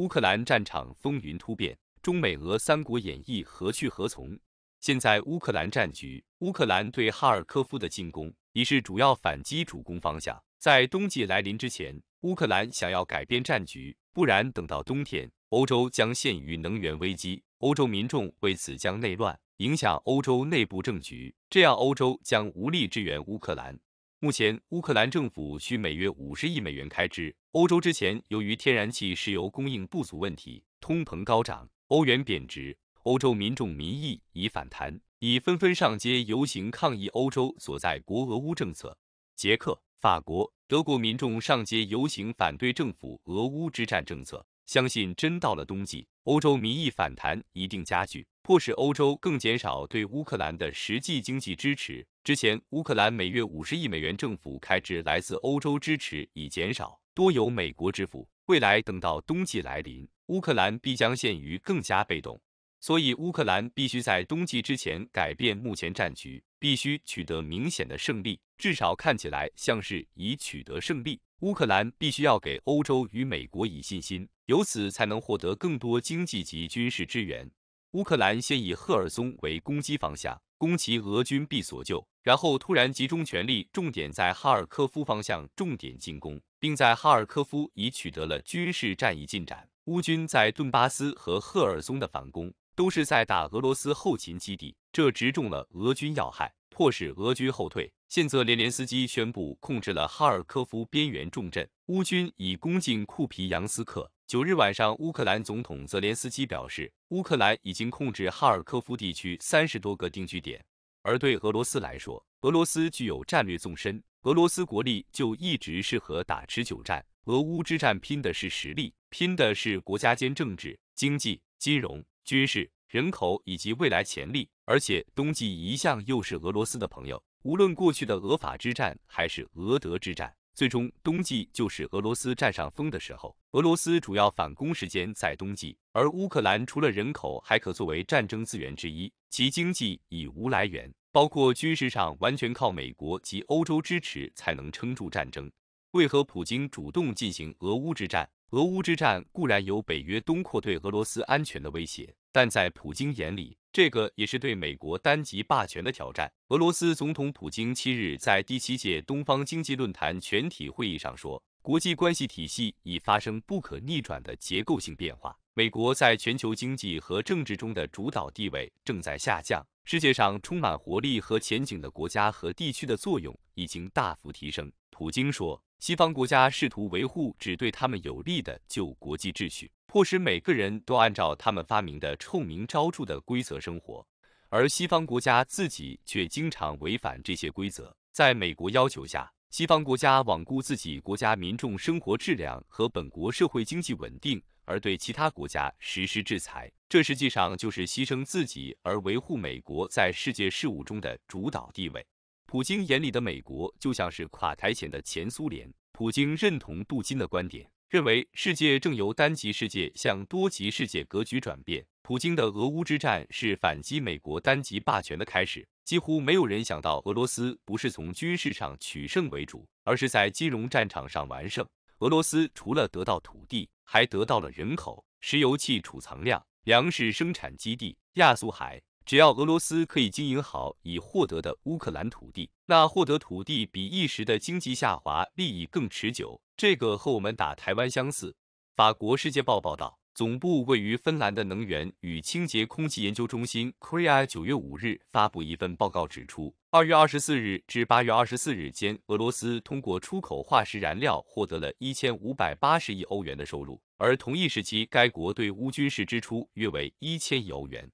乌克兰战场风云突变，中美俄三国演义何去何从？现在乌克兰战局，乌克兰对哈尔科夫的进攻已是主要反击主攻方向。在冬季来临之前，乌克兰想要改变战局，不然等到冬天，欧洲将陷于能源危机，欧洲民众为此将内乱，影响欧洲内部政局，这样欧洲将无力支援乌克兰。目前，乌克兰政府需每月五十亿美元开支。欧洲之前由于天然气、石油供应不足问题，通膨高涨，欧元贬值。欧洲民众民意已反弹，已纷纷上街游行抗议欧洲所在国俄乌政策。捷克、法国、德国民众上街游行反对政府俄乌之战政策。相信真到了冬季，欧洲民意反弹一定加剧。迫使欧洲更减少对乌克兰的实际经济支持。之前，乌克兰每月五十亿美元政府开支来自欧洲支持已减少，多由美国支付。未来等到冬季来临，乌克兰必将陷于更加被动。所以，乌克兰必须在冬季之前改变目前战局，必须取得明显的胜利，至少看起来像是已取得胜利。乌克兰必须要给欧洲与美国以信心，由此才能获得更多经济及军事支援。乌克兰先以赫尔松为攻击方向，攻其俄军必所救，然后突然集中全力，重点在哈尔科夫方向重点进攻，并在哈尔科夫已取得了军事战役进展。乌军在顿巴斯和赫尔松的反攻，都是在打俄罗斯后勤基地，这直中了俄军要害，迫使俄军后退。现泽连斯基宣布控制了哈尔科夫边缘重镇，乌军已攻进库皮扬斯克。九日晚上，乌克兰总统泽连斯基表示，乌克兰已经控制哈尔科夫地区三十多个定居点。而对俄罗斯来说，俄罗斯具有战略纵深，俄罗斯国力就一直适合打持久战。俄乌之战拼的是实力，拼的是国家间政治、经济、金融、军事、人口以及未来潜力。而且冬季一向又是俄罗斯的朋友，无论过去的俄法之战还是俄德之战。最终，冬季就是俄罗斯占上风的时候。俄罗斯主要反攻时间在冬季，而乌克兰除了人口，还可作为战争资源之一，其经济已无来源，包括军事上完全靠美国及欧洲支持才能撑住战争。为何普京主动进行俄乌之战？俄乌之战固然有北约东扩对俄罗斯安全的威胁，但在普京眼里，这个也是对美国单极霸权的挑战。俄罗斯总统普京七日在第七届东方经济论坛全体会议上说，国际关系体系已发生不可逆转的结构性变化，美国在全球经济和政治中的主导地位正在下降。世界上充满活力和前景的国家和地区的作用已经大幅提升，普京说：“西方国家试图维护只对他们有利的旧国际秩序，迫使每个人都按照他们发明的臭名昭著的规则生活，而西方国家自己却经常违反这些规则。在美国要求下，西方国家罔顾自己国家民众生活质量和本国社会经济稳定，而对其他国家实施制裁。”这实际上就是牺牲自己而维护美国在世界事务中的主导地位。普京眼里的美国就像是垮台前的前苏联。普京认同杜金的观点，认为世界正由单极世界向多极世界格局转变。普京的俄乌之战是反击美国单极霸权的开始。几乎没有人想到，俄罗斯不是从军事上取胜为主，而是在金融战场上完胜。俄罗斯除了得到土地，还得到了人口、石油气储藏量。粮食生产基地亚速海，只要俄罗斯可以经营好已获得的乌克兰土地，那获得土地比一时的经济下滑利益更持久。这个和我们打台湾相似。法国《世界报》报道，总部位于芬兰的能源与清洁空气研究中心 （CREA） 九月五日发布一份报告，指出，二月二十四日至八月二十四日间，俄罗斯通过出口化石燃料获得了一千五百八十亿欧元的收入。而同一时期，该国对乌军事支出约为一千亿欧元。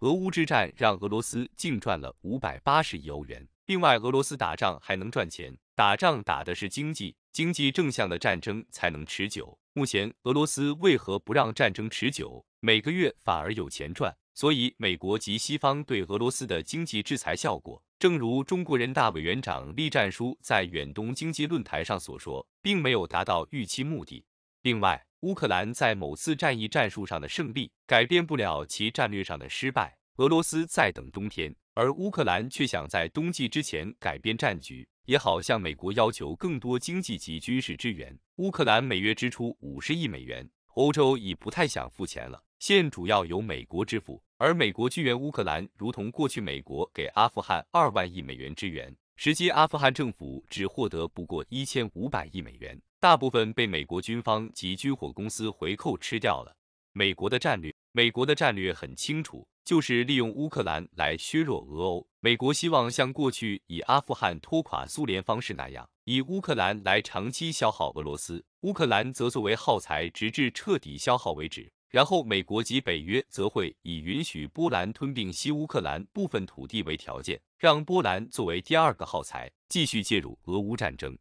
俄乌之战让俄罗斯净赚了五百八十亿欧元。另外，俄罗斯打仗还能赚钱，打仗打的是经济，经济正向的战争才能持久。目前，俄罗斯为何不让战争持久，每个月反而有钱赚？所以，美国及西方对俄罗斯的经济制裁效果，正如中国人大委员长栗战书在远东经济论坛上所说，并没有达到预期目的。另外，乌克兰在某次战役战术上的胜利，改变不了其战略上的失败。俄罗斯在等冬天，而乌克兰却想在冬季之前改变战局，也好向美国要求更多经济及军事支援。乌克兰每月支出五十亿美元，欧洲已不太想付钱了，现主要由美国支付。而美国支援乌克兰，如同过去美国给阿富汗二万亿美元支援，实际阿富汗政府只获得不过一千五百亿美元。大部分被美国军方及军火公司回扣吃掉了。美国的战略，美国的战略很清楚，就是利用乌克兰来削弱俄欧。美国希望像过去以阿富汗拖垮苏联方式那样，以乌克兰来长期消耗俄罗斯。乌克兰则作为耗材，直至彻底消耗为止。然后，美国及北约则会以允许波兰吞并西乌克兰部分土地为条件，让波兰作为第二个耗材，继续介入俄乌战争。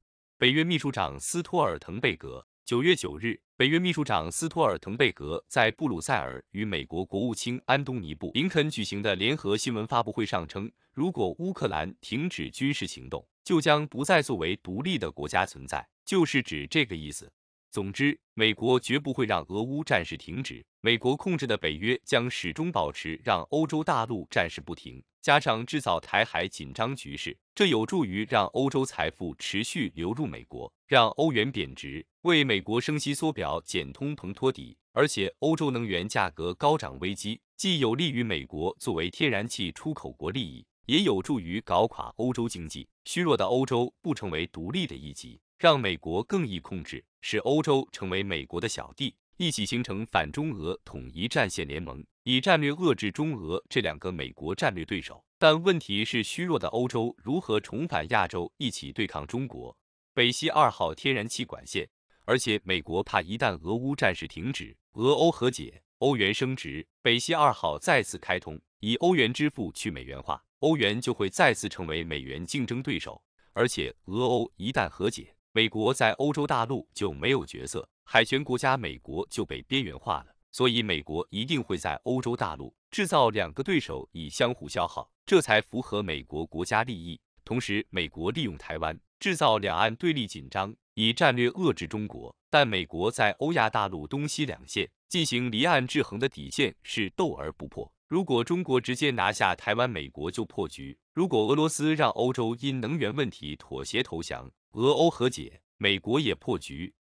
北约秘书长斯托尔滕贝格九月九日，北约秘书长斯托尔滕贝格在布鲁塞尔与美国国务卿安东尼布林肯举行的联合新闻发布会上称，如果乌克兰停止军事行动，就将不再作为独立的国家存在，就是指这个意思。总之，美国绝不会让俄乌战事停止，美国控制的北约将始终保持让欧洲大陆战事不停。加上制造台海紧张局势，这有助于让欧洲财富持续流入美国，让欧元贬值，为美国升息缩表、减通膨托底。而且，欧洲能源价格高涨危机，既有利于美国作为天然气出口国利益，也有助于搞垮欧洲经济。虚弱的欧洲不成为独立的一极，让美国更易控制，使欧洲成为美国的小弟。一起形成反中俄统一战线联盟，以战略遏制中俄这两个美国战略对手。但问题是，虚弱的欧洲如何重返亚洲，一起对抗中国？北溪二号天然气管线。而且，美国怕一旦俄乌战事停止，俄欧和解，欧元升值，北溪二号再次开通，以欧元支付去美元化，欧元就会再次成为美元竞争对手。而且，俄欧一旦和解，美国在欧洲大陆就没有角色。海权国家美国就被边缘化了，所以美国一定会在欧洲大陆制造两个对手以相互消耗，这才符合美国国家利益。同时，美国利用台湾制造两岸对立紧张，以战略遏制中国。但美国在欧亚大陆东西两线进行离岸制衡的底线是斗而不破。如果中国直接拿下台湾，美国就破局；如果俄罗斯让欧洲因能源问题妥协投降，俄欧和解，美国也破局。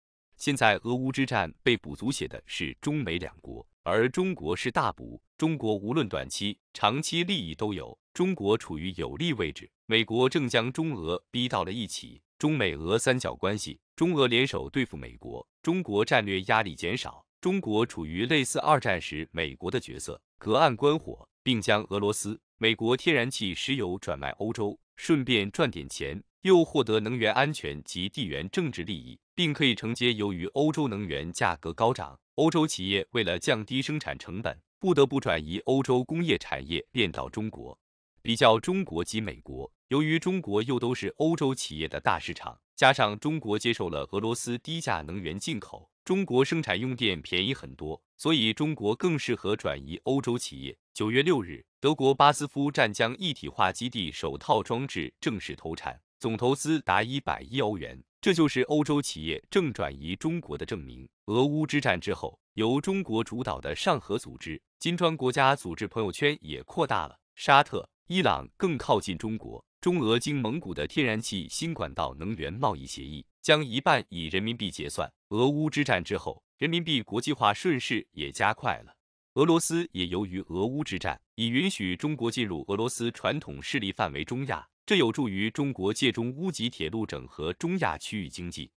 现在俄乌之战被补足写的是中美两国，而中国是大补。中国无论短期、长期利益都有，中国处于有利位置。美国正将中俄逼到了一起，中美俄三角关系，中俄联手对付美国，中国战略压力减少，中国处于类似二战时美国的角色，隔岸观火，并将俄罗斯、美国天然气、石油转卖欧洲，顺便赚点钱。又获得能源安全及地缘政治利益，并可以承接由于欧洲能源价格高涨，欧洲企业为了降低生产成本，不得不转移欧洲工业产业链到中国。比较中国及美国，由于中国又都是欧洲企业的大市场，加上中国接受了俄罗斯低价能源进口，中国生产用电便宜很多，所以中国更适合转移欧洲企业。九月六日，德国巴斯夫湛江一体化基地首套装置正式投产。总投资达一百亿欧元，这就是欧洲企业正转移中国的证明。俄乌之战之后，由中国主导的上合组织、金砖国家组织朋友圈也扩大了。沙特、伊朗更靠近中国。中俄经蒙古的天然气新管道能源贸易协议将一半以人民币结算。俄乌之战之后，人民币国际化顺势也加快了。俄罗斯也由于俄乌之战，已允许中国进入俄罗斯传统势力范围中亚。这有助于中国借中乌吉铁路整合中亚区域经济。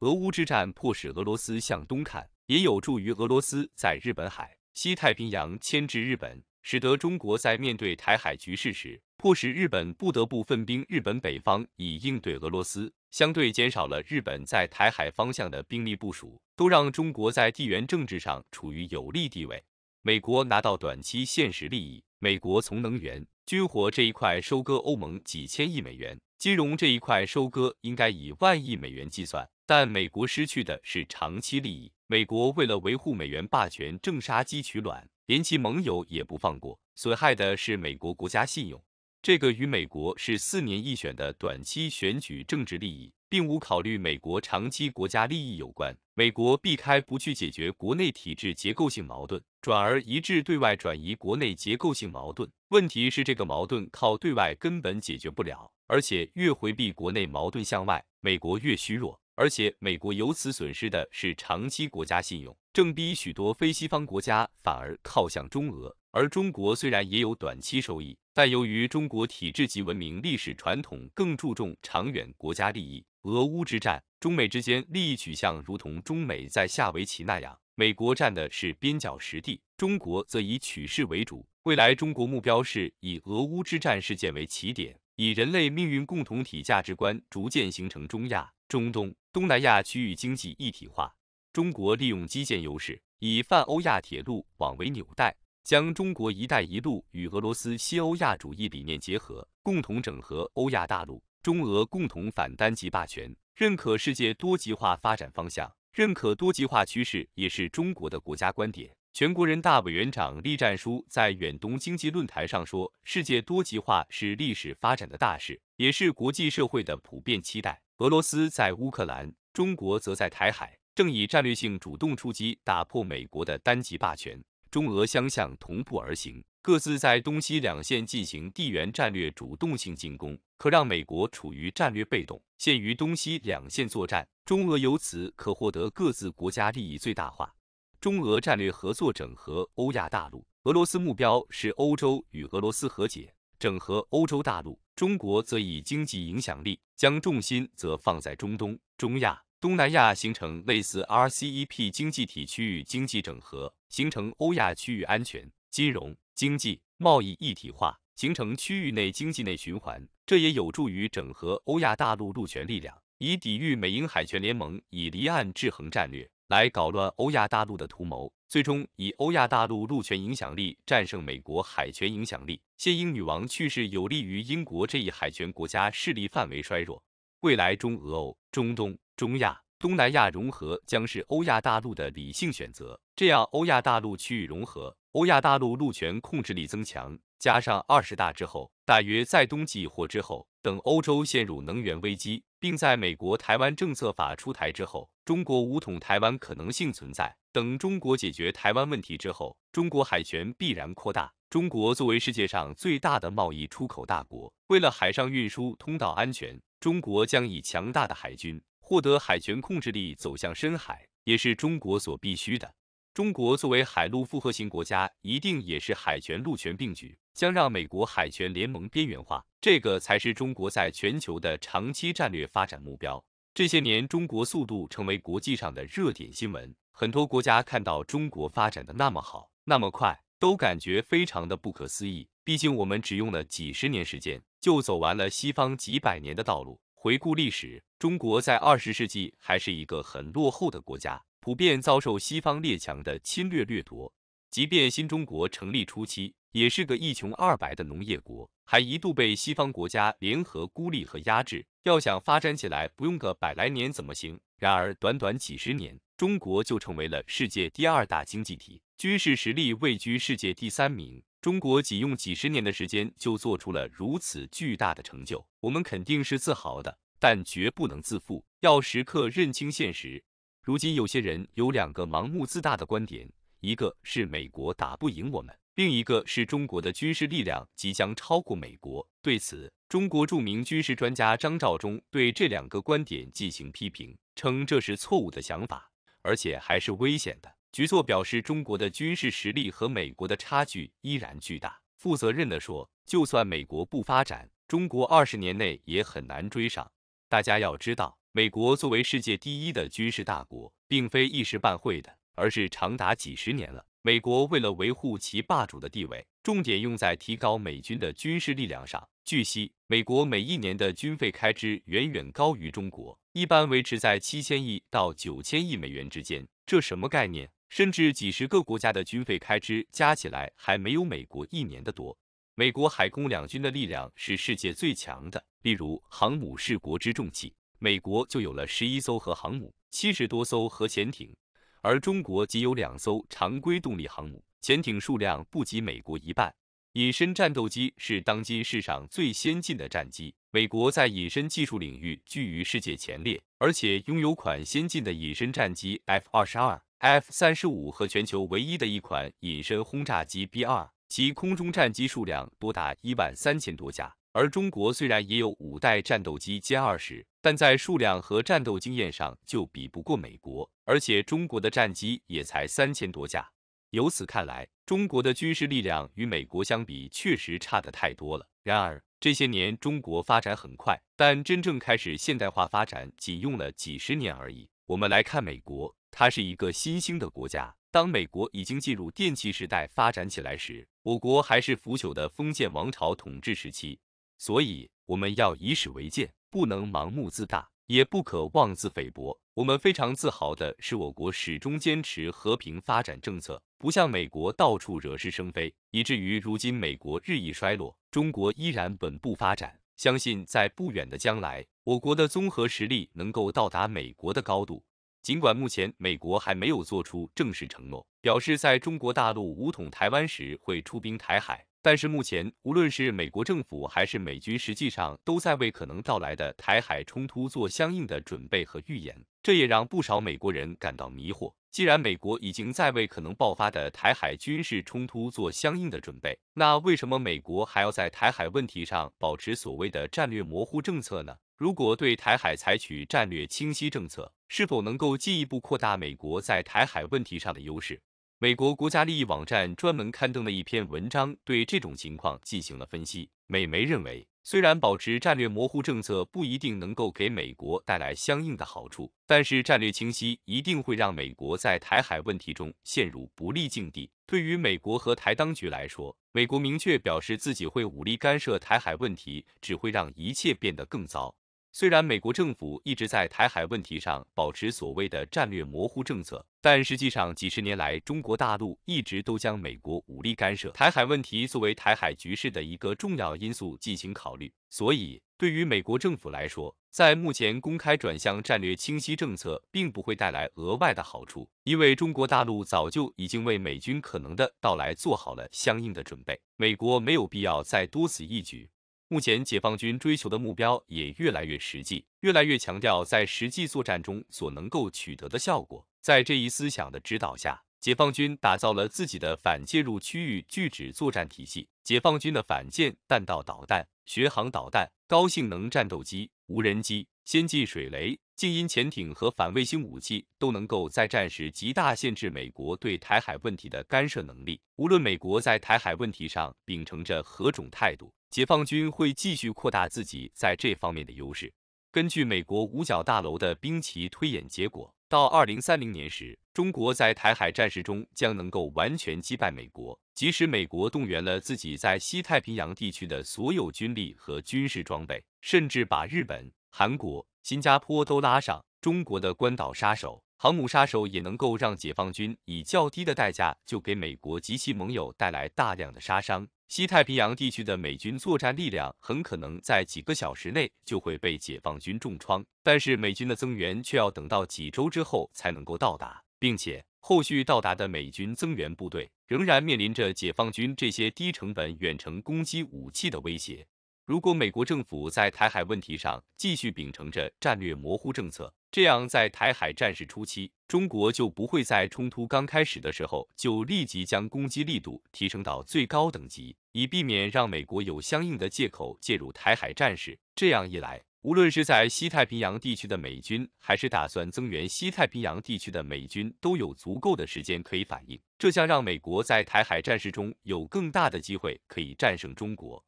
俄乌之战迫使俄罗斯向东看，也有助于俄罗斯在日本海、西太平洋牵制日本，使得中国在面对台海局势时，迫使日本不得不分兵日本北方以应对俄罗斯，相对减少了日本在台海方向的兵力部署，都让中国在地缘政治上处于有利地位。美国拿到短期现实利益，美国从能源。军火这一块收割欧盟几千亿美元，金融这一块收割应该以万亿美元计算，但美国失去的是长期利益。美国为了维护美元霸权，正杀鸡取卵，连其盟友也不放过，损害的是美国国家信用。这个与美国是四年一选的短期选举政治利益。并无考虑美国长期国家利益有关，美国避开不去解决国内体制结构性矛盾，转而一致对外转移国内结构性矛盾。问题是这个矛盾靠对外根本解决不了，而且越回避国内矛盾向外，美国越虚弱，而且美国由此损失的是长期国家信用，正逼许多非西方国家反而靠向中俄。而中国虽然也有短期收益，但由于中国体制及文明历史传统更注重长远国家利益。俄乌之战，中美之间利益取向如同中美在下围棋那样，美国占的是边角实地，中国则以取势为主。未来中国目标是以俄乌之战事件为起点，以人类命运共同体价值观逐渐形成中亚、中东、东南亚区域经济一体化。中国利用基建优势，以泛欧亚铁路网为纽带，将中国“一带一路”与俄罗斯西欧亚主义理念结合，共同整合欧亚大陆。中俄共同反单极霸权，认可世界多极化发展方向，认可多极化趋势也是中国的国家观点。全国人大委员长栗战书在远东经济论坛上说：“世界多极化是历史发展的大事，也是国际社会的普遍期待。”俄罗斯在乌克兰，中国则在台海，正以战略性主动出击，打破美国的单极霸权。中俄相向同步而行。各自在东西两线进行地缘战略主动性进攻，可让美国处于战略被动，限于东西两线作战。中俄由此可获得各自国家利益最大化。中俄战略合作整合欧亚大陆，俄罗斯目标是欧洲与俄罗斯和解，整合欧洲大陆；中国则以经济影响力，将重心则放在中东、中亚、东南亚，形成类似 RCEP 经济体区域经济整合，形成欧亚区域安全、金融。经济贸易一体化，形成区域内经济内循环，这也有助于整合欧亚大陆陆权力量，以抵御美英海权联盟以离岸制衡战略来搞乱欧亚大陆的图谋，最终以欧亚大陆陆权影响力战胜美国海权影响力。谢英女王去世，有利于英国这一海权国家势力范围衰弱。未来中俄欧、中东、中亚、东南亚融合将是欧亚大陆的理性选择，这样欧亚大陆区域融合。欧亚大陆陆权控制力增强，加上二十大之后，大约在冬季或之后等欧洲陷入能源危机，并在美国台湾政策法出台之后，中国武统台湾可能性存在。等中国解决台湾问题之后，中国海权必然扩大。中国作为世界上最大的贸易出口大国，为了海上运输通道安全，中国将以强大的海军获得海权控制力，走向深海也是中国所必须的。中国作为海陆复合型国家，一定也是海权陆权并举，将让美国海权联盟边缘化，这个才是中国在全球的长期战略发展目标。这些年，中国速度成为国际上的热点新闻，很多国家看到中国发展的那么好，那么快，都感觉非常的不可思议。毕竟我们只用了几十年时间，就走完了西方几百年的道路。回顾历史，中国在二十世纪还是一个很落后的国家。普遍遭受西方列强的侵略掠夺，即便新中国成立初期也是个一穷二白的农业国，还一度被西方国家联合孤立和压制。要想发展起来，不用个百来年怎么行？然而，短短几十年，中国就成为了世界第二大经济体，军事实力位居世界第三名。中国仅用几十年的时间就做出了如此巨大的成就，我们肯定是自豪的，但绝不能自负，要时刻认清现实。如今，有些人有两个盲目自大的观点，一个是美国打不赢我们，另一个是中国的军事力量即将超过美国。对此，中国著名军事专家张召忠对这两个观点进行批评，称这是错误的想法，而且还是危险的。局座表示，中国的军事实力和美国的差距依然巨大。负责任地说，就算美国不发展，中国二十年内也很难追上。大家要知道。美国作为世界第一的军事大国，并非一时半会的，而是长达几十年了。美国为了维护其霸主的地位，重点用在提高美军的军事力量上。据悉，美国每一年的军费开支远远高于中国，一般维持在七千亿到九千亿美元之间。这什么概念？甚至几十个国家的军费开支加起来还没有美国一年的多。美国海空两军的力量是世界最强的，例如航母是国之重器。美国就有了十一艘核航母，七十多艘核潜艇，而中国仅有两艘常规动力航母，潜艇数量不及美国一半。隐身战斗机是当今世上最先进的战机，美国在隐身技术领域居于世界前列，而且拥有款先进的隐身战机 F 二十二、F 三十五和全球唯一的一款隐身轰炸机 B 二，其空中战机数量多达一万三千多架。而中国虽然也有五代战斗机歼二十，但在数量和战斗经验上就比不过美国，而且中国的战机也才三千多架。由此看来，中国的军事力量与美国相比确实差得太多了。然而，这些年中国发展很快，但真正开始现代化发展仅用了几十年而已。我们来看美国，它是一个新兴的国家。当美国已经进入电气时代发展起来时，我国还是腐朽的封建王朝统治时期。所以，我们要以史为鉴，不能盲目自大，也不可妄自菲薄。我们非常自豪的是，我国始终坚持和平发展政策，不像美国到处惹是生非，以至于如今美国日益衰落，中国依然稳步发展。相信在不远的将来，我国的综合实力能够到达美国的高度。尽管目前美国还没有做出正式承诺，表示在中国大陆武统台湾时会出兵台海。但是目前，无论是美国政府还是美军，实际上都在为可能到来的台海冲突做相应的准备和预演，这也让不少美国人感到迷惑。既然美国已经在为可能爆发的台海军事冲突做相应的准备，那为什么美国还要在台海问题上保持所谓的战略模糊政策呢？如果对台海采取战略清晰政策，是否能够进一步扩大美国在台海问题上的优势？美国国家利益网站专门刊登的一篇文章对这种情况进行了分析。美媒认为，虽然保持战略模糊政策不一定能够给美国带来相应的好处，但是战略清晰一定会让美国在台海问题中陷入不利境地。对于美国和台当局来说，美国明确表示自己会武力干涉台海问题，只会让一切变得更糟。虽然美国政府一直在台海问题上保持所谓的战略模糊政策，但实际上几十年来，中国大陆一直都将美国武力干涉台海问题作为台海局势的一个重要因素进行考虑。所以，对于美国政府来说，在目前公开转向战略清晰政策，并不会带来额外的好处，因为中国大陆早就已经为美军可能的到来做好了相应的准备，美国没有必要再多此一举。目前，解放军追求的目标也越来越实际，越来越强调在实际作战中所能够取得的效果。在这一思想的指导下，解放军打造了自己的反介入区域拒止作战体系。解放军的反舰弹道导弹、巡航导弹、高性能战斗机、无人机、先进水雷、静音潜艇和反卫星武器，都能够在战时极大限制美国对台海问题的干涉能力。无论美国在台海问题上秉承着何种态度。解放军会继续扩大自己在这方面的优势。根据美国五角大楼的兵棋推演结果，到二零三零年时，中国在台海战事中将能够完全击败美国，即使美国动员了自己在西太平洋地区的所有军力和军事装备，甚至把日本、韩国、新加坡都拉上，中国的关岛杀手、航母杀手也能够让解放军以较低的代价就给美国及其盟友带来大量的杀伤。西太平洋地区的美军作战力量很可能在几个小时内就会被解放军重创，但是美军的增援却要等到几周之后才能够到达，并且后续到达的美军增援部队仍然面临着解放军这些低成本远程攻击武器的威胁。如果美国政府在台海问题上继续秉承着战略模糊政策，这样，在台海战事初期，中国就不会在冲突刚开始的时候就立即将攻击力度提升到最高等级，以避免让美国有相应的借口介入台海战事。这样一来，无论是在西太平洋地区的美军，还是打算增援西太平洋地区的美军，都有足够的时间可以反应。这将让美国在台海战事中有更大的机会可以战胜中国。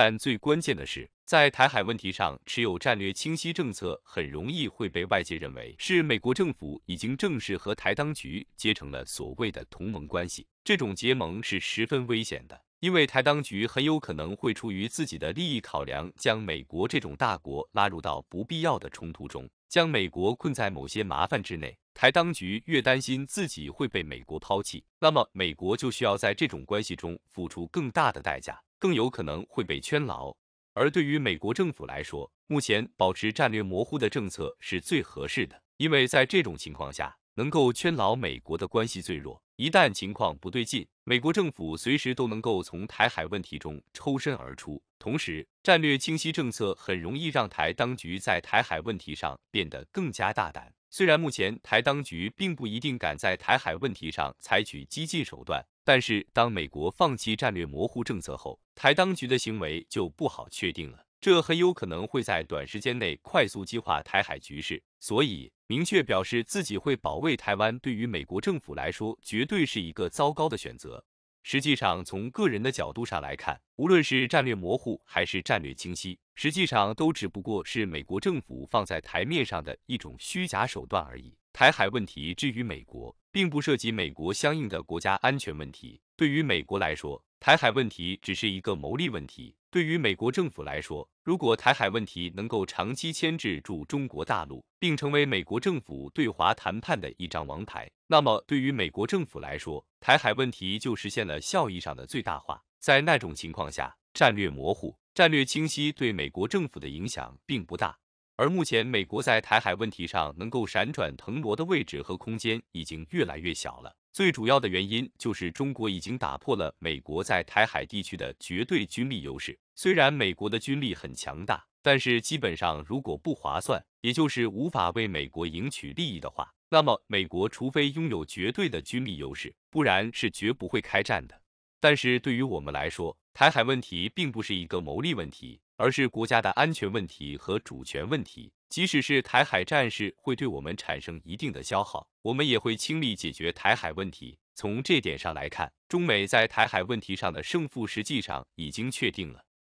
但最关键的是，在台海问题上持有战略清晰政策，很容易会被外界认为是美国政府已经正式和台当局结成了所谓的同盟关系。这种结盟是十分危险的，因为台当局很有可能会出于自己的利益考量，将美国这种大国拉入到不必要的冲突中，将美国困在某些麻烦之内。台当局越担心自己会被美国抛弃，那么美国就需要在这种关系中付出更大的代价。更有可能会被圈牢。而对于美国政府来说，目前保持战略模糊的政策是最合适的，因为在这种情况下，能够圈牢美国的关系最弱。一旦情况不对劲，美国政府随时都能够从台海问题中抽身而出。同时，战略清晰政策很容易让台当局在台海问题上变得更加大胆。虽然目前台当局并不一定敢在台海问题上采取激进手段，但是当美国放弃战略模糊政策后，台当局的行为就不好确定了。这很有可能会在短时间内快速激化台海局势，所以明确表示自己会保卫台湾，对于美国政府来说，绝对是一个糟糕的选择。实际上，从个人的角度上来看，无论是战略模糊还是战略清晰，实际上都只不过是美国政府放在台面上的一种虚假手段而已。台海问题至于美国，并不涉及美国相应的国家安全问题。对于美国来说，台海问题只是一个牟利问题。对于美国政府来说，如果台海问题能够长期牵制住中国大陆，并成为美国政府对华谈判的一张王牌，那么对于美国政府来说，台海问题就实现了效益上的最大化。在那种情况下，战略模糊、战略清晰对美国政府的影响并不大。而目前，美国在台海问题上能够闪转腾挪的位置和空间已经越来越小了。最主要的原因就是中国已经打破了美国在台海地区的绝对军力优势。虽然美国的军力很强大，但是基本上如果不划算，也就是无法为美国赢取利益的话，那么美国除非拥有绝对的军力优势，不然是绝不会开战的。但是对于我们来说，台海问题并不是一个牟利问题。而是国家的安全问题和主权问题。即使是台海战事会对我们产生一定的消耗，我们也会倾力解决台海问题。从这点上来看，中美在台海问题上的胜负实际上已经确定了。